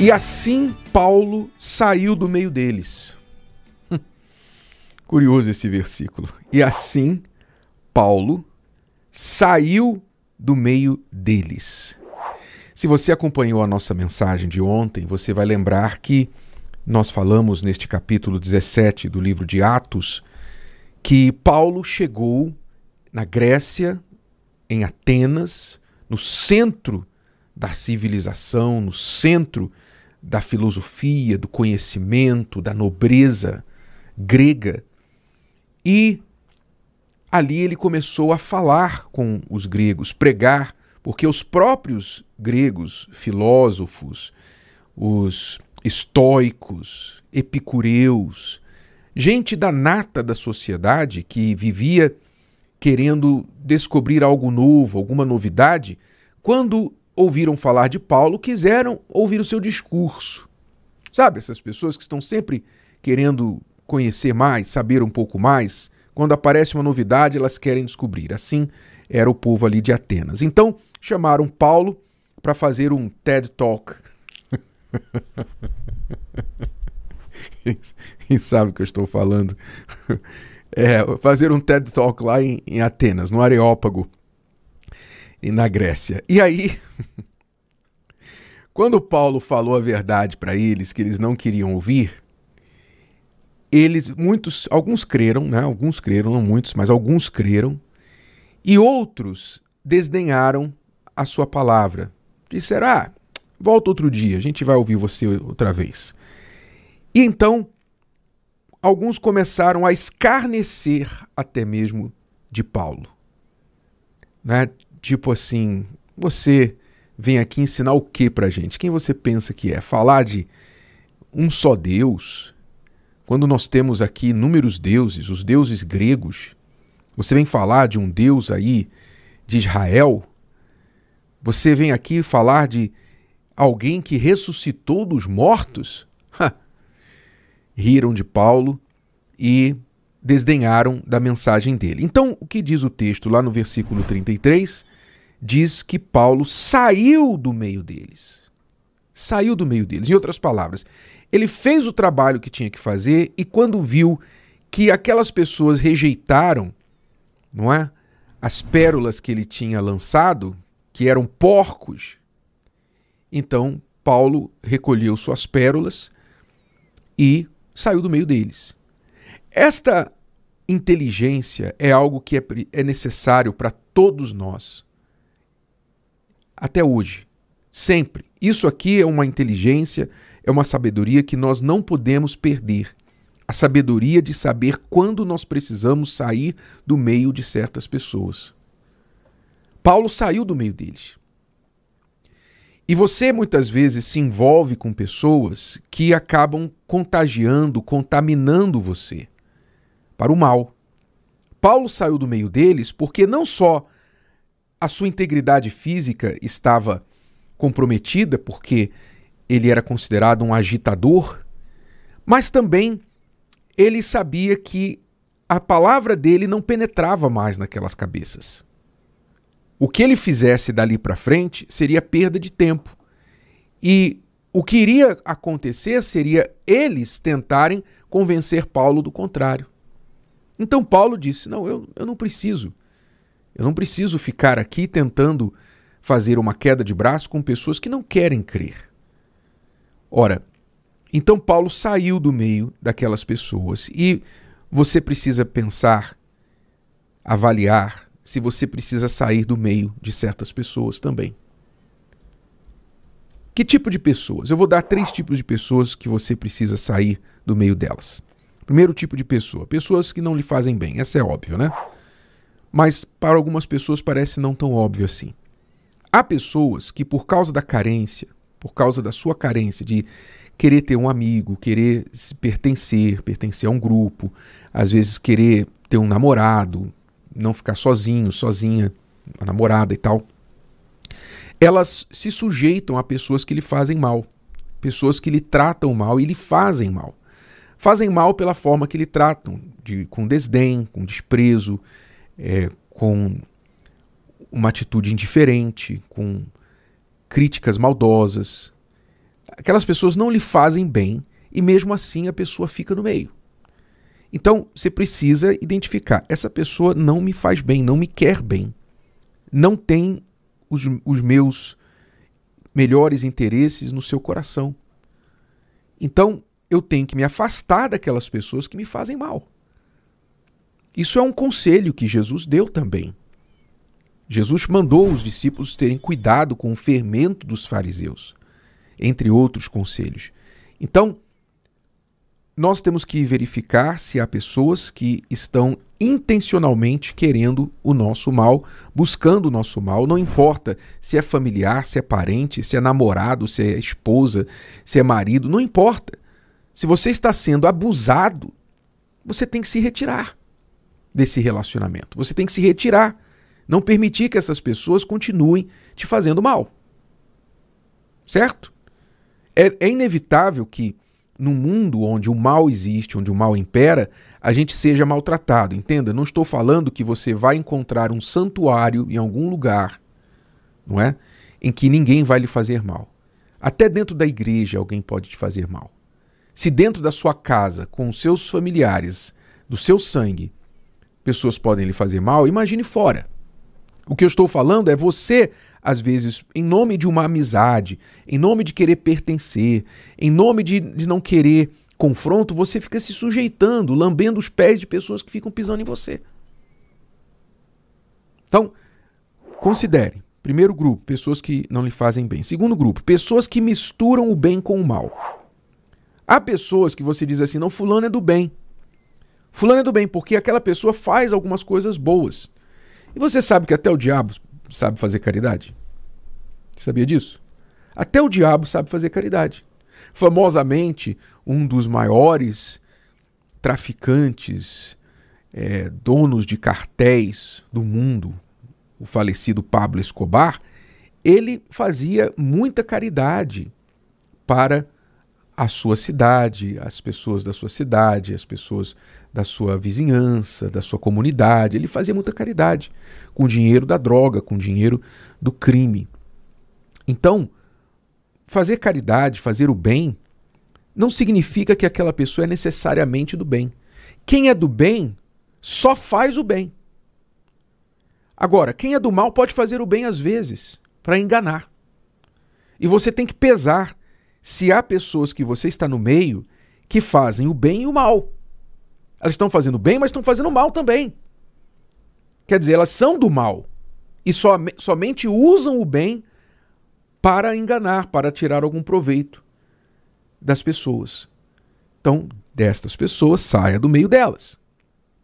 E assim Paulo saiu do meio deles. Curioso esse versículo. E assim Paulo saiu do meio deles. Se você acompanhou a nossa mensagem de ontem, você vai lembrar que nós falamos neste capítulo 17 do livro de Atos que Paulo chegou na Grécia, em Atenas, no centro da civilização, no centro da filosofia, do conhecimento, da nobreza grega. E ali ele começou a falar com os gregos, pregar, porque os próprios gregos, filósofos, os estoicos, epicureus, gente da nata da sociedade que vivia querendo descobrir algo novo, alguma novidade, quando ouviram falar de Paulo quiseram ouvir o seu discurso. Sabe, essas pessoas que estão sempre querendo conhecer mais, saber um pouco mais, quando aparece uma novidade, elas querem descobrir. Assim era o povo ali de Atenas. Então, chamaram Paulo para fazer um TED Talk. Quem sabe o que eu estou falando? É, fazer um TED Talk lá em, em Atenas, no Areópago na Grécia. E aí, quando Paulo falou a verdade para eles que eles não queriam ouvir, eles muitos, alguns creram, né? Alguns creram, não muitos, mas alguns creram, e outros desdenharam a sua palavra. Disseram: "Ah, volta outro dia, a gente vai ouvir você outra vez". E então alguns começaram a escarnecer até mesmo de Paulo. Né? tipo assim, você vem aqui ensinar o que pra gente? Quem você pensa que é? Falar de um só Deus? Quando nós temos aqui inúmeros deuses, os deuses gregos, você vem falar de um Deus aí de Israel? Você vem aqui falar de alguém que ressuscitou dos mortos? Ha! Riram de Paulo e desdenharam da mensagem dele. Então, o que diz o texto lá no versículo 33? diz que Paulo saiu do meio deles. Saiu do meio deles. Em outras palavras, ele fez o trabalho que tinha que fazer e quando viu que aquelas pessoas rejeitaram, não é? As pérolas que ele tinha lançado, que eram porcos. Então, Paulo recolheu suas pérolas e saiu do meio deles. Esta inteligência é algo que é, é necessário para todos nós até hoje. Sempre. Isso aqui é uma inteligência, é uma sabedoria que nós não podemos perder. A sabedoria de saber quando nós precisamos sair do meio de certas pessoas. Paulo saiu do meio deles. E você muitas vezes se envolve com pessoas que acabam contagiando, contaminando você para o mal. Paulo saiu do meio deles porque não só a sua integridade física estava comprometida, porque ele era considerado um agitador, mas também ele sabia que a palavra dele não penetrava mais naquelas cabeças. O que ele fizesse dali para frente seria perda de tempo. E o que iria acontecer seria eles tentarem convencer Paulo do contrário. Então Paulo disse: Não, eu, eu não preciso eu não preciso ficar aqui tentando fazer uma queda de braço com pessoas que não querem crer. Ora, então Paulo saiu do meio daquelas pessoas e você precisa pensar, avaliar se você precisa sair do meio de certas pessoas também. Que tipo de pessoas? Eu vou dar três tipos de pessoas que você precisa sair do meio delas. Primeiro tipo de pessoa: pessoas que não lhe fazem bem. Essa é óbvio, né? mas para algumas pessoas parece não tão óbvio assim. Há pessoas que, por causa da carência, por causa da sua carência de querer ter um amigo, querer se pertencer, pertencer a um grupo, às vezes querer ter um namorado, não ficar sozinho, sozinha, a namorada e tal, elas se sujeitam a pessoas que lhe fazem mal, pessoas que lhe tratam mal e lhe fazem mal. Fazem mal pela forma que lhe tratam, de, com desdém, com desprezo, é, com uma atitude indiferente, com críticas maldosas. Aquelas pessoas não lhe fazem bem e mesmo assim a pessoa fica no meio. Então você precisa identificar: essa pessoa não me faz bem, não me quer bem, não tem os, os meus melhores interesses no seu coração. Então eu tenho que me afastar daquelas pessoas que me fazem mal. Isso é um conselho que Jesus deu também. Jesus mandou os discípulos terem cuidado com o fermento dos fariseus, entre outros conselhos. Então, nós temos que verificar se há pessoas que estão intencionalmente querendo o nosso mal, buscando o nosso mal, não importa se é familiar, se é parente, se é namorado, se é esposa, se é marido, não importa. Se você está sendo abusado, você tem que se retirar desse relacionamento. Você tem que se retirar, não permitir que essas pessoas continuem te fazendo mal. Certo? É, é inevitável que, no mundo onde o mal existe, onde o mal impera, a gente seja maltratado. Entenda? Não estou falando que você vai encontrar um santuário em algum lugar, não é? Em que ninguém vai lhe fazer mal. Até dentro da igreja alguém pode te fazer mal. Se dentro da sua casa, com os seus familiares, do seu sangue, pessoas podem lhe fazer mal, imagine fora. O que eu estou falando é você, às vezes, em nome de uma amizade, em nome de querer pertencer, em nome de, de não querer confronto, você fica se sujeitando, lambendo os pés de pessoas que ficam pisando em você. Então, considere. Primeiro grupo, pessoas que não lhe fazem bem. Segundo grupo, pessoas que misturam o bem com o mal. Há pessoas que você diz assim, não, fulano é do bem. Fulano é do bem, porque aquela pessoa faz algumas coisas boas. E você sabe que até o diabo sabe fazer caridade? Você sabia disso? Até o diabo sabe fazer caridade. Famosamente, um dos maiores traficantes, é, donos de cartéis do mundo, o falecido Pablo Escobar, ele fazia muita caridade para a sua cidade, as pessoas da sua cidade, as pessoas da sua vizinhança, da sua comunidade. Ele fazia muita caridade com dinheiro da droga, com dinheiro do crime. Então, fazer caridade, fazer o bem, não significa que aquela pessoa é necessariamente do bem. Quem é do bem só faz o bem. Agora, quem é do mal pode fazer o bem às vezes, para enganar. E você tem que pesar se há pessoas que você está no meio que fazem o bem e o mal. Elas estão fazendo bem, mas estão fazendo mal também. Quer dizer, elas são do mal e so, somente usam o bem para enganar, para tirar algum proveito das pessoas. Então, destas pessoas, saia do meio delas.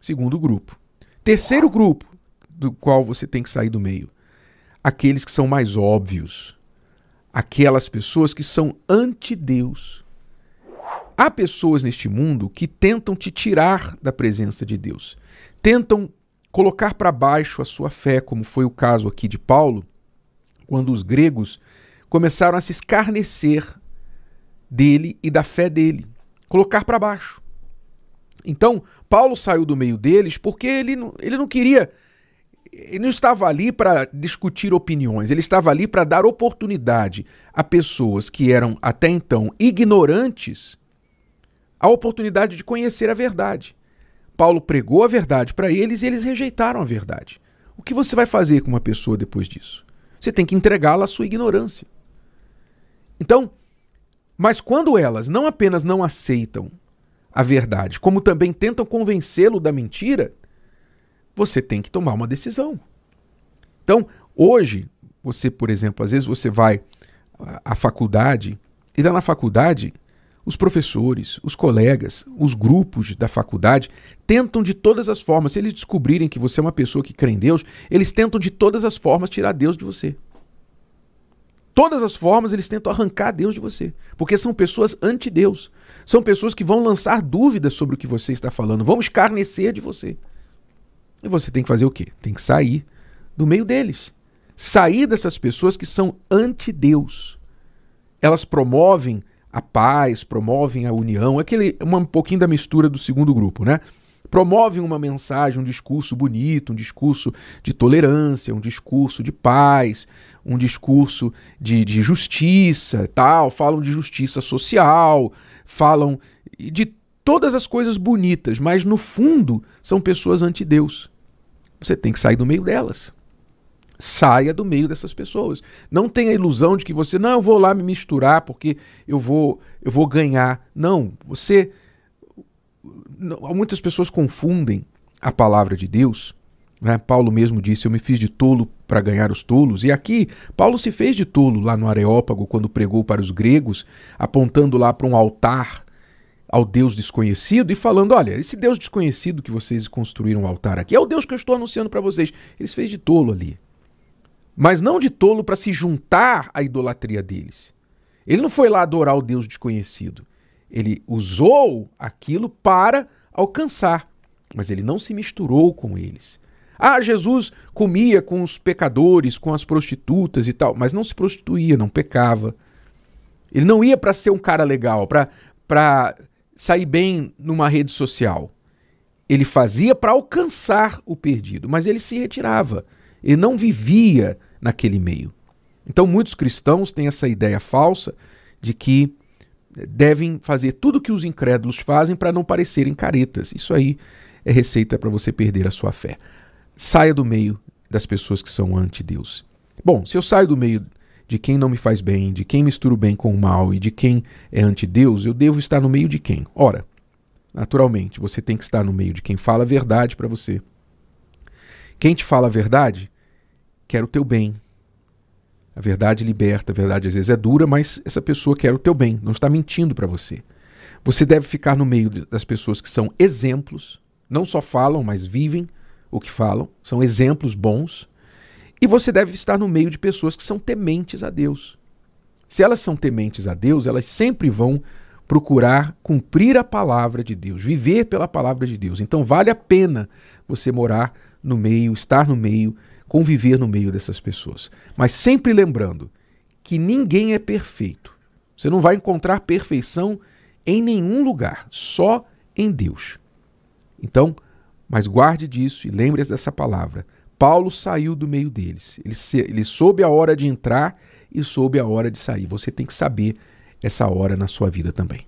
Segundo grupo. Terceiro grupo do qual você tem que sair do meio: aqueles que são mais óbvios. Aquelas pessoas que são anti-Deus. Há pessoas neste mundo que tentam te tirar da presença de Deus, tentam colocar para baixo a sua fé, como foi o caso aqui de Paulo, quando os gregos começaram a se escarnecer dele e da fé dele, colocar para baixo. Então, Paulo saiu do meio deles porque ele não, ele não queria, ele não estava ali para discutir opiniões, ele estava ali para dar oportunidade a pessoas que eram até então ignorantes a oportunidade de conhecer a verdade. Paulo pregou a verdade para eles e eles rejeitaram a verdade. O que você vai fazer com uma pessoa depois disso? Você tem que entregá-la à sua ignorância. Então, mas quando elas não apenas não aceitam a verdade, como também tentam convencê-lo da mentira, você tem que tomar uma decisão. Então, hoje, você, por exemplo, às vezes você vai à faculdade e lá na faculdade os professores, os colegas, os grupos da faculdade tentam de todas as formas, se eles descobrirem que você é uma pessoa que crê em Deus, eles tentam de todas as formas tirar Deus de você. Todas as formas eles tentam arrancar Deus de você, porque são pessoas anti-Deus. São pessoas que vão lançar dúvidas sobre o que você está falando, vão escarnecer de você. E você tem que fazer o quê? Tem que sair do meio deles. Sair dessas pessoas que são anti-Deus. Elas promovem a paz, promovem a união, aquele um pouquinho da mistura do segundo grupo, né? Promovem uma mensagem, um discurso bonito, um discurso de tolerância, um discurso de paz, um discurso de, de justiça, tal. Falam de justiça social, falam de todas as coisas bonitas, mas no fundo são pessoas anti Deus. Você tem que sair do meio delas. Saia do meio dessas pessoas. Não tenha a ilusão de que você, não, eu vou lá me misturar porque eu vou, eu vou ganhar. Não, você. Muitas pessoas confundem a palavra de Deus. Né? Paulo mesmo disse: Eu me fiz de tolo para ganhar os tolos. E aqui, Paulo se fez de tolo lá no Areópago, quando pregou para os gregos, apontando lá para um altar ao Deus desconhecido e falando: olha, esse Deus desconhecido que vocês construíram o um altar aqui é o Deus que eu estou anunciando para vocês. Ele se fez de tolo ali mas não de tolo para se juntar à idolatria deles. Ele não foi lá adorar o Deus desconhecido. Ele usou aquilo para alcançar, mas ele não se misturou com eles. Ah, Jesus comia com os pecadores, com as prostitutas e tal, mas não se prostituía, não pecava. Ele não ia para ser um cara legal, para sair bem numa rede social. Ele fazia para alcançar o perdido, mas ele se retirava. Ele não vivia naquele meio. Então, muitos cristãos têm essa ideia falsa de que devem fazer tudo o que os incrédulos fazem para não parecerem caretas. Isso aí é receita para você perder a sua fé. Saia do meio das pessoas que são anti-Deus. Bom, se eu saio do meio de quem não me faz bem, de quem misturo bem com o mal e de quem é anti-Deus, eu devo estar no meio de quem? Ora, naturalmente, você tem que estar no meio de quem fala a verdade para você, quem te fala a verdade quer o teu bem. A verdade liberta, a verdade às vezes é dura, mas essa pessoa quer o teu bem, não está mentindo para você. Você deve ficar no meio das pessoas que são exemplos, não só falam, mas vivem o que falam, são exemplos bons. E você deve estar no meio de pessoas que são tementes a Deus. Se elas são tementes a Deus, elas sempre vão procurar cumprir a palavra de Deus, viver pela palavra de Deus. Então vale a pena você morar no meio, estar no meio, conviver no meio dessas pessoas. Mas sempre lembrando que ninguém é perfeito. Você não vai encontrar perfeição em nenhum lugar, só em Deus. Então, mas guarde disso e lembre-se dessa palavra. Paulo saiu do meio deles. Ele, se, ele soube a hora de entrar e soube a hora de sair. Você tem que saber essa hora na sua vida também.